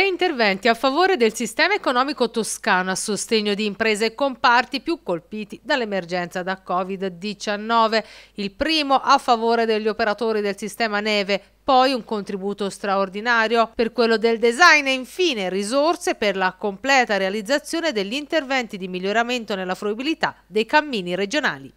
Tre interventi a favore del sistema economico toscano a sostegno di imprese e comparti più colpiti dall'emergenza da Covid-19. Il primo a favore degli operatori del sistema neve, poi un contributo straordinario per quello del design e infine risorse per la completa realizzazione degli interventi di miglioramento nella fruibilità dei cammini regionali.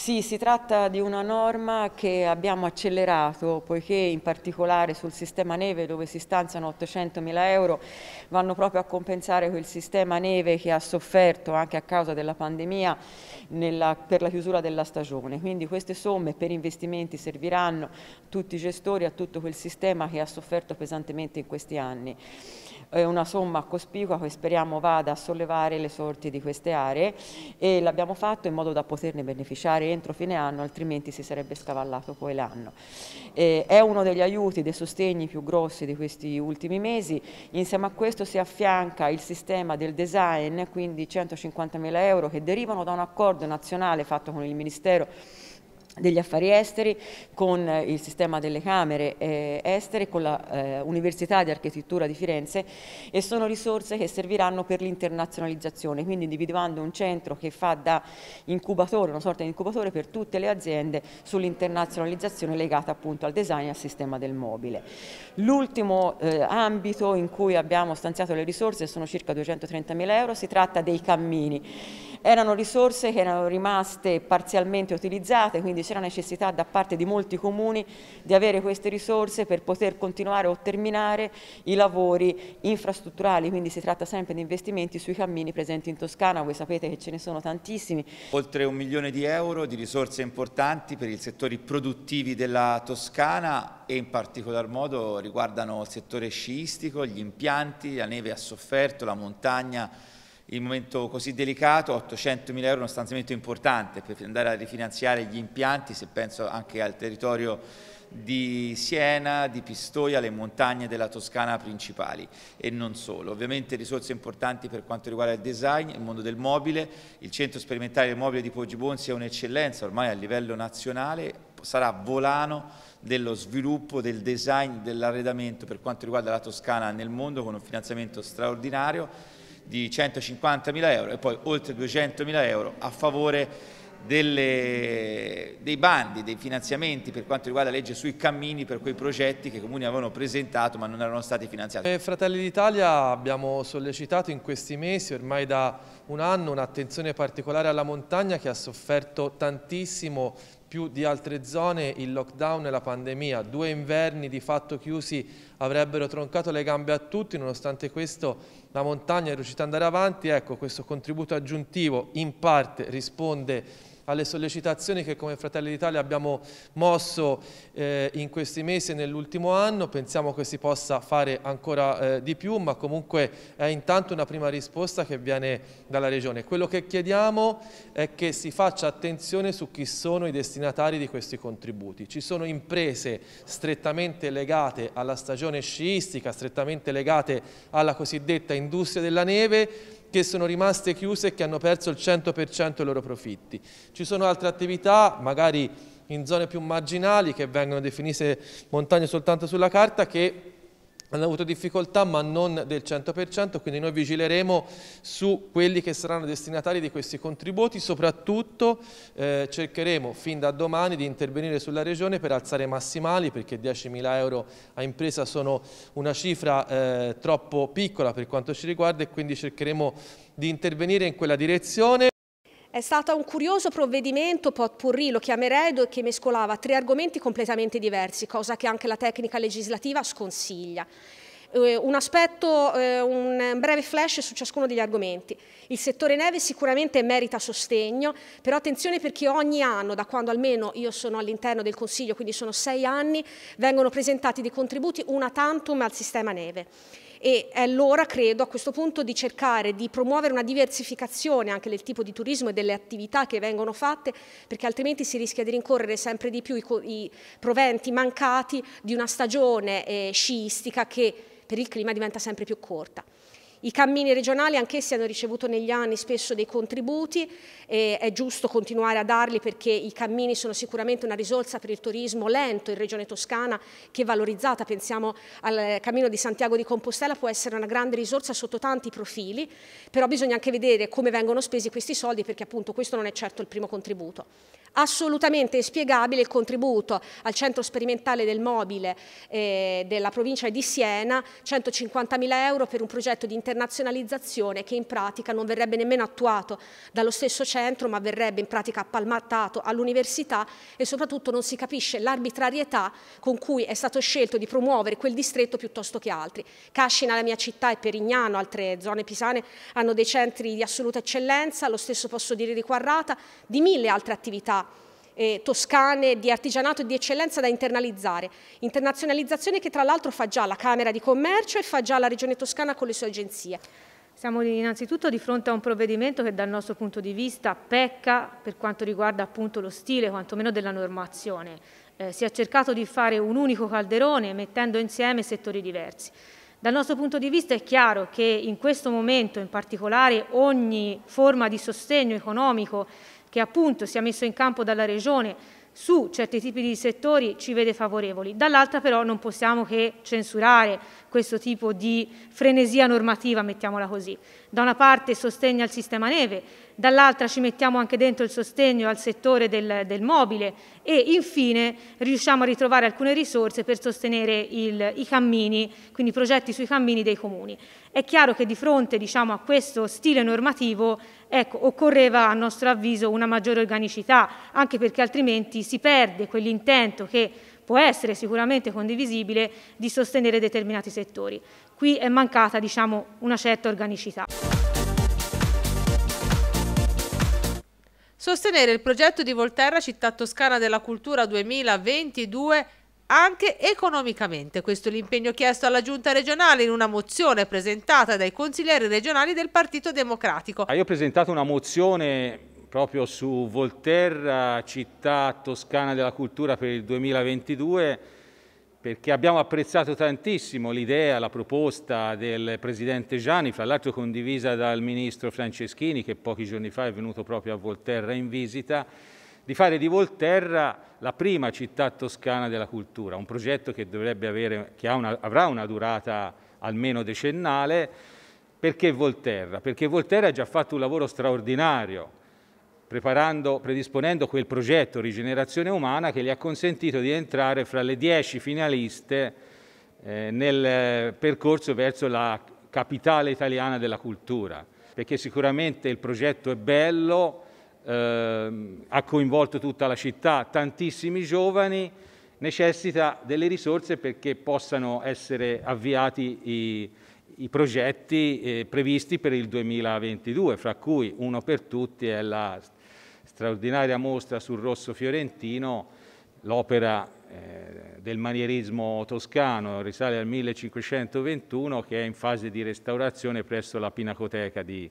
Sì, si tratta di una norma che abbiamo accelerato poiché in particolare sul sistema neve dove si stanziano 800 mila euro vanno proprio a compensare quel sistema neve che ha sofferto anche a causa della pandemia nella, per la chiusura della stagione. Quindi queste somme per investimenti serviranno a tutti i gestori, a tutto quel sistema che ha sofferto pesantemente in questi anni è una somma cospicua che speriamo vada a sollevare le sorti di queste aree e l'abbiamo fatto in modo da poterne beneficiare entro fine anno, altrimenti si sarebbe scavallato poi l'anno. Eh, è uno degli aiuti, dei sostegni più grossi di questi ultimi mesi, insieme a questo si affianca il sistema del design, quindi 150 mila euro che derivano da un accordo nazionale fatto con il Ministero degli affari esteri, con eh, il sistema delle camere eh, estere, con l'Università eh, di Architettura di Firenze e sono risorse che serviranno per l'internazionalizzazione, quindi individuando un centro che fa da incubatore, una sorta di incubatore per tutte le aziende sull'internazionalizzazione legata appunto al design e al sistema del mobile. L'ultimo eh, ambito in cui abbiamo stanziato le risorse sono circa 230 mila euro, si tratta dei cammini erano risorse che erano rimaste parzialmente utilizzate, quindi c'era necessità da parte di molti comuni di avere queste risorse per poter continuare o terminare i lavori infrastrutturali, quindi si tratta sempre di investimenti sui cammini presenti in Toscana, voi sapete che ce ne sono tantissimi. Oltre un milione di euro di risorse importanti per i settori produttivi della Toscana e in particolar modo riguardano il settore sciistico, gli impianti, la neve ha sofferto, la montagna in un momento così delicato 800 mila euro è uno stanziamento importante per andare a rifinanziare gli impianti, se penso anche al territorio di Siena, di Pistoia, le montagne della Toscana principali e non solo. Ovviamente risorse importanti per quanto riguarda il design, il mondo del mobile, il centro sperimentale del mobile di Poggi Bonsi è un'eccellenza ormai a livello nazionale, sarà volano dello sviluppo, del design, dell'arredamento per quanto riguarda la Toscana nel mondo con un finanziamento straordinario di 150.000 euro e poi oltre 200.000 euro a favore delle, dei bandi, dei finanziamenti per quanto riguarda la legge sui cammini per quei progetti che i comuni avevano presentato ma non erano stati finanziati. E eh, Fratelli d'Italia abbiamo sollecitato in questi mesi, ormai da un anno, un'attenzione particolare alla montagna che ha sofferto tantissimo più di altre zone il lockdown e la pandemia. Due inverni di fatto chiusi avrebbero troncato le gambe a tutti, nonostante questo la montagna è riuscita ad andare avanti. Ecco, questo contributo aggiuntivo in parte risponde alle sollecitazioni che come Fratelli d'Italia abbiamo mosso eh, in questi mesi e nell'ultimo anno, pensiamo che si possa fare ancora eh, di più, ma comunque è intanto una prima risposta che viene dalla Regione. Quello che chiediamo è che si faccia attenzione su chi sono i destinatari di questi contributi. Ci sono imprese strettamente legate alla stagione sciistica, strettamente legate alla cosiddetta industria della neve, che sono rimaste chiuse e che hanno perso il 100% dei loro profitti. Ci sono altre attività, magari in zone più marginali, che vengono definite montagne soltanto sulla carta, che hanno avuto difficoltà ma non del 100%, quindi noi vigileremo su quelli che saranno destinatari di questi contributi, soprattutto eh, cercheremo fin da domani di intervenire sulla Regione per alzare i massimali perché 10.000 euro a impresa sono una cifra eh, troppo piccola per quanto ci riguarda e quindi cercheremo di intervenire in quella direzione. È stato un curioso provvedimento potpourri, lo chiamerei, che mescolava tre argomenti completamente diversi, cosa che anche la tecnica legislativa sconsiglia. Eh, un aspetto, eh, un breve flash su ciascuno degli argomenti. Il settore neve sicuramente merita sostegno, però attenzione perché ogni anno, da quando almeno io sono all'interno del Consiglio, quindi sono sei anni, vengono presentati dei contributi una tantum al sistema neve e è l'ora, credo, a questo punto di cercare di promuovere una diversificazione anche del tipo di turismo e delle attività che vengono fatte, perché altrimenti si rischia di rincorrere sempre di più i, i proventi mancati di una stagione eh, sciistica che per il clima diventa sempre più corta. I cammini regionali anch'essi hanno ricevuto negli anni spesso dei contributi e è giusto continuare a darli perché i cammini sono sicuramente una risorsa per il turismo lento in Regione Toscana che è valorizzata, pensiamo al cammino di Santiago di Compostela può essere una grande risorsa sotto tanti profili, però bisogna anche vedere come vengono spesi questi soldi perché appunto questo non è certo il primo contributo assolutamente inspiegabile il contributo al centro sperimentale del mobile eh, della provincia di Siena, 150.000 euro per un progetto di internazionalizzazione che in pratica non verrebbe nemmeno attuato dallo stesso centro ma verrebbe in pratica appalmattato all'università e soprattutto non si capisce l'arbitrarietà con cui è stato scelto di promuovere quel distretto piuttosto che altri. Cascina, la mia città, e Perignano, altre zone pisane, hanno dei centri di assoluta eccellenza, lo stesso posso dire di Quarrata, di mille altre attività eh, toscane di artigianato e di eccellenza da internalizzare. Internazionalizzazione che tra l'altro fa già la Camera di Commercio e fa già la Regione Toscana con le sue agenzie. Siamo innanzitutto di fronte a un provvedimento che dal nostro punto di vista pecca per quanto riguarda appunto lo stile, quantomeno della normazione. Eh, si è cercato di fare un unico calderone mettendo insieme settori diversi. Dal nostro punto di vista è chiaro che in questo momento in particolare ogni forma di sostegno economico che appunto sia messo in campo dalla Regione su certi tipi di settori ci vede favorevoli, dall'altra però non possiamo che censurare questo tipo di frenesia normativa, mettiamola così. Da una parte sostegno al sistema neve, dall'altra ci mettiamo anche dentro il sostegno al settore del, del mobile e infine riusciamo a ritrovare alcune risorse per sostenere il, i cammini, quindi i progetti sui cammini dei comuni. È chiaro che di fronte diciamo, a questo stile normativo ecco, occorreva a nostro avviso una maggiore organicità, anche perché altrimenti si perde quell'intento che può essere sicuramente condivisibile, di sostenere determinati settori. Qui è mancata diciamo, una certa organicità. Sostenere il progetto di Volterra Città Toscana della Cultura 2022 anche economicamente. Questo è l'impegno chiesto alla Giunta regionale in una mozione presentata dai consiglieri regionali del Partito Democratico. Ah, io ho presentato una mozione proprio su Volterra, città toscana della cultura per il 2022, perché abbiamo apprezzato tantissimo l'idea, la proposta del Presidente Gianni, fra l'altro condivisa dal Ministro Franceschini, che pochi giorni fa è venuto proprio a Volterra in visita, di fare di Volterra la prima città toscana della cultura, un progetto che, avere, che una, avrà una durata almeno decennale, perché Volterra? Perché Volterra ha già fatto un lavoro straordinario preparando, predisponendo quel progetto Rigenerazione Umana che gli ha consentito di entrare fra le dieci finaliste eh, nel eh, percorso verso la capitale italiana della cultura, perché sicuramente il progetto è bello, eh, ha coinvolto tutta la città, tantissimi giovani, necessita delle risorse perché possano essere avviati i, i progetti eh, previsti per il 2022, fra cui uno per tutti è la straordinaria mostra sul rosso fiorentino, l'opera eh, del manierismo toscano, risale al 1521, che è in fase di restaurazione presso la Pinacoteca di,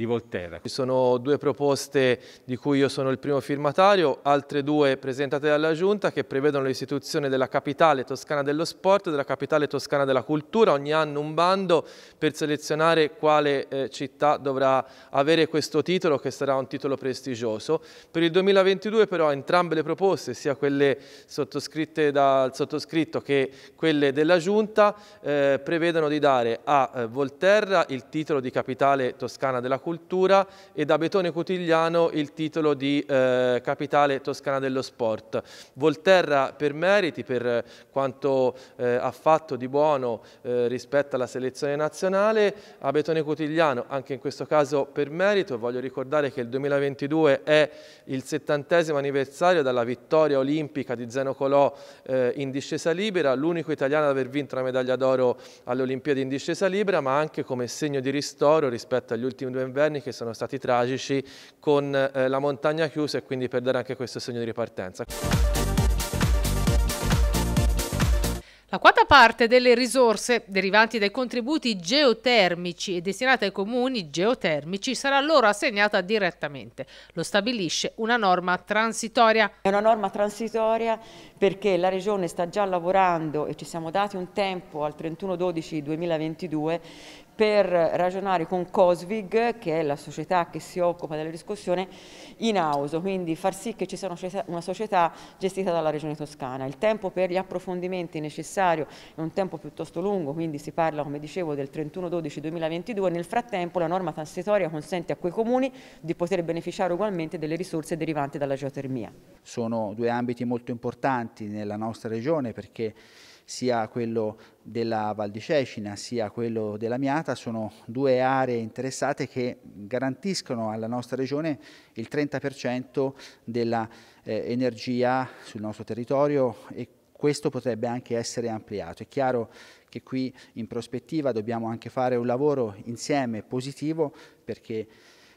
di Volterra. Ci sono due proposte di cui io sono il primo firmatario, altre due presentate dalla Giunta che prevedono l'istituzione della capitale toscana dello sport e della capitale toscana della cultura, ogni anno un bando per selezionare quale eh, città dovrà avere questo titolo che sarà un titolo prestigioso. Per il 2022 però entrambe le proposte, sia quelle sottoscritte dal sottoscritto che quelle della Giunta, eh, prevedono di dare a eh, Volterra il titolo di capitale toscana della cultura cultura e da Betone Cutigliano il titolo di eh, capitale toscana dello sport. Volterra per meriti, per quanto eh, ha fatto di buono eh, rispetto alla selezione nazionale, a Betone Cutigliano anche in questo caso per merito, voglio ricordare che il 2022 è il settantesimo anniversario dalla vittoria olimpica di Zeno Colò eh, in discesa libera, l'unico italiano ad aver vinto la medaglia d'oro alle Olimpiadi in discesa libera, ma anche come segno di ristoro rispetto agli ultimi due inverni che sono stati tragici con eh, la montagna chiusa e quindi per dare anche questo segno di ripartenza. La quarta parte delle risorse derivanti dai contributi geotermici e destinate ai comuni geotermici sarà loro assegnata direttamente. Lo stabilisce una norma transitoria. È una norma transitoria perché la Regione sta già lavorando e ci siamo dati un tempo al 31-12-2022 per ragionare con Cosvig, che è la società che si occupa della riscossione, in house, quindi far sì che ci sia una società gestita dalla Regione Toscana. Il tempo per gli approfondimenti necessario è un tempo piuttosto lungo, quindi si parla, come dicevo, del 31-12-2022. Nel frattempo la norma transitoria consente a quei comuni di poter beneficiare ugualmente delle risorse derivanti dalla geotermia. Sono due ambiti molto importanti nella nostra regione perché sia quello della Val di Cecina sia quello della Miata sono due aree interessate che garantiscono alla nostra regione il 30% dell'energia eh, sul nostro territorio e questo potrebbe anche essere ampliato. È chiaro che qui in prospettiva dobbiamo anche fare un lavoro insieme positivo perché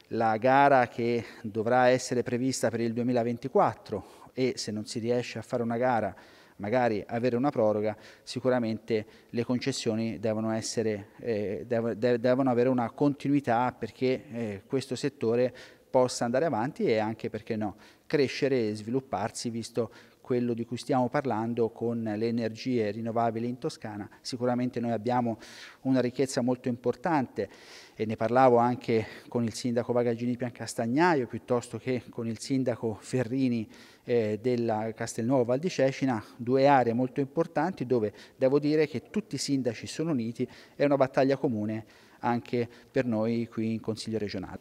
la gara che dovrà essere prevista per il 2024 e se non si riesce a fare una gara magari avere una proroga, sicuramente le concessioni devono, essere, eh, dev dev devono avere una continuità perché eh, questo settore possa andare avanti e anche perché no, crescere e svilupparsi visto quello di cui stiamo parlando con le energie rinnovabili in Toscana. Sicuramente noi abbiamo una ricchezza molto importante e ne parlavo anche con il sindaco Vagagini Piancastagnaio piuttosto che con il sindaco Ferrini eh, della Castelnuovo Val di Cecina, due aree molto importanti dove devo dire che tutti i sindaci sono uniti, è una battaglia comune anche per noi qui in Consiglio regionale.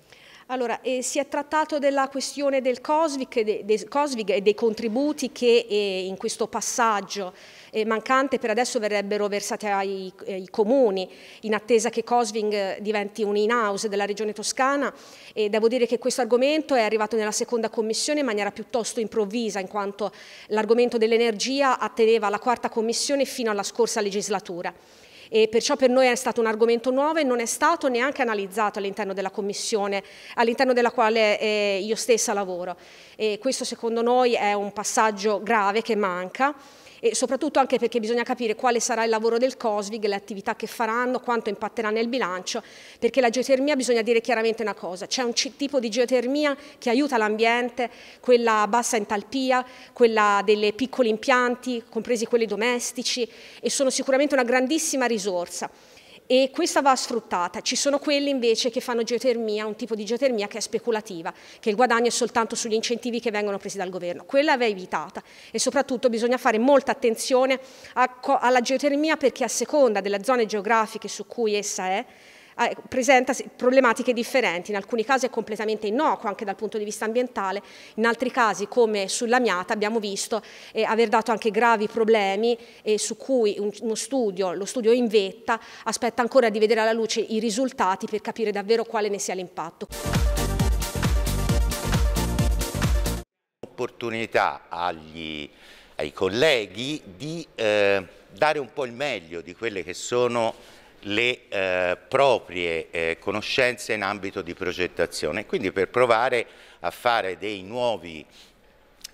Allora, eh, si è trattato della questione del COSVIC, e de, de, dei contributi che eh, in questo passaggio eh, mancante per adesso verrebbero versati ai, ai, eh, comuni in attesa che Cosving eh, diventi un in-house della regione toscana e devo dire che questo argomento è arrivato nella seconda commissione in maniera piuttosto improvvisa in quanto l'argomento dell'energia atteneva alla quarta commissione fino alla scorsa legislatura e perciò per noi è stato un argomento nuovo e non è stato neanche analizzato all'interno della commissione all'interno della quale eh, io stessa lavoro. E questo secondo noi è un passaggio grave che manca e soprattutto anche perché bisogna capire quale sarà il lavoro del COSVIG, le attività che faranno, quanto impatterà nel bilancio, perché la geotermia bisogna dire chiaramente una cosa, c'è un tipo di geotermia che aiuta l'ambiente, quella a bassa entalpia, quella delle piccoli impianti, compresi quelli domestici, e sono sicuramente una grandissima risorsa e questa va sfruttata. Ci sono quelli invece che fanno geotermia, un tipo di geotermia che è speculativa, che il guadagno è soltanto sugli incentivi che vengono presi dal governo. Quella va evitata e soprattutto bisogna fare molta attenzione alla geotermia perché a seconda delle zone geografiche su cui essa è, eh, presenta problematiche differenti, in alcuni casi è completamente innocuo anche dal punto di vista ambientale, in altri casi come sull'amiata abbiamo visto eh, aver dato anche gravi problemi eh, su cui un, uno studio, lo studio in vetta, aspetta ancora di vedere alla luce i risultati per capire davvero quale ne sia l'impatto. Opportunità agli, ai colleghi di eh, dare un po' il meglio di quelle che sono le eh, proprie eh, conoscenze in ambito di progettazione, quindi per provare a fare dei nuovi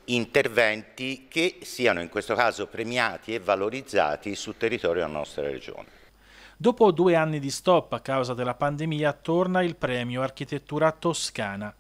interventi che siano in questo caso premiati e valorizzati sul territorio della nostra regione. Dopo due anni di stop a causa della pandemia torna il premio Architettura Toscana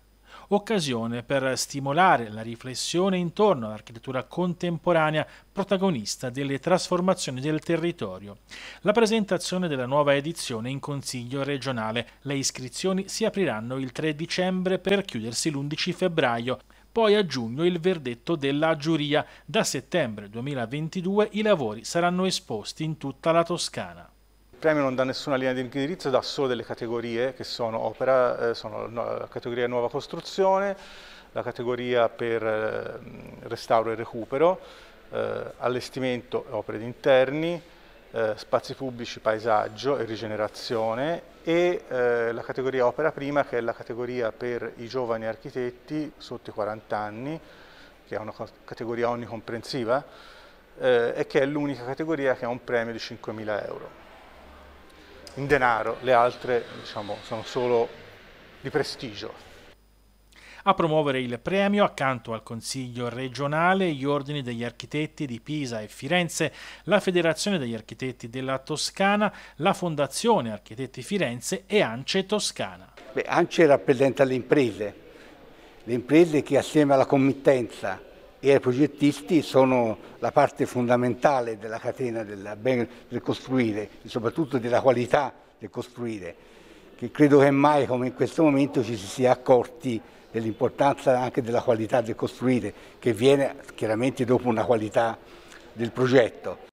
occasione per stimolare la riflessione intorno all'architettura contemporanea protagonista delle trasformazioni del territorio. La presentazione della nuova edizione in Consiglio regionale. Le iscrizioni si apriranno il 3 dicembre per chiudersi l'11 febbraio poi a giugno il verdetto della giuria. Da settembre 2022 i lavori saranno esposti in tutta la Toscana. Il premio non dà nessuna linea di indirizzo, dà solo delle categorie che sono opera, eh, sono la categoria nuova costruzione, la categoria per eh, restauro e recupero, eh, allestimento e opere di interni, spazi pubblici, paesaggio e rigenerazione e la categoria opera prima che è la categoria per i giovani architetti sotto i 40 anni, che è una categoria onnicomprensiva e che è l'unica categoria che ha un premio di 5.000 euro in denaro, le altre diciamo, sono solo di prestigio. A promuovere il premio, accanto al Consiglio regionale, gli ordini degli architetti di Pisa e Firenze, la Federazione degli architetti della Toscana, la Fondazione Architetti Firenze e ANCE Toscana. Beh, ANCE rappresenta le imprese, le imprese che assieme alla committenza e ai progettisti sono la parte fondamentale della catena del, ben, del costruire e soprattutto della qualità del costruire, che credo che mai come in questo momento ci si sia accorti dell'importanza anche della qualità del costruire, che viene chiaramente dopo una qualità del progetto.